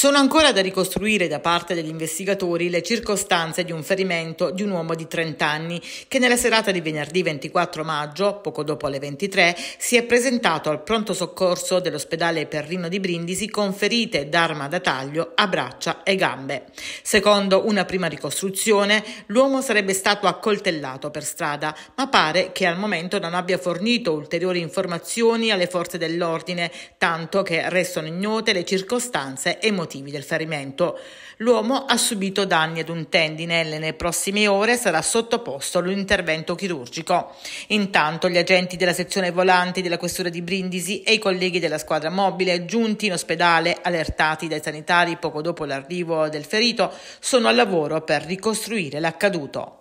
Sono ancora da ricostruire da parte degli investigatori le circostanze di un ferimento di un uomo di 30 anni che nella serata di venerdì 24 maggio, poco dopo le 23, si è presentato al pronto soccorso dell'ospedale Perrino di Brindisi con ferite d'arma da taglio a braccia e gambe. Secondo una prima ricostruzione, l'uomo sarebbe stato accoltellato per strada, ma pare che al momento non abbia fornito ulteriori informazioni alle forze dell'ordine, tanto che restano ignote le circostanze emotive motivi del ferimento. L'uomo ha subito danni ad un tendine e nelle prossime ore sarà sottoposto all'intervento chirurgico. Intanto gli agenti della sezione volanti della questura di Brindisi e i colleghi della squadra mobile giunti in ospedale, allertati dai sanitari poco dopo l'arrivo del ferito, sono al lavoro per ricostruire l'accaduto.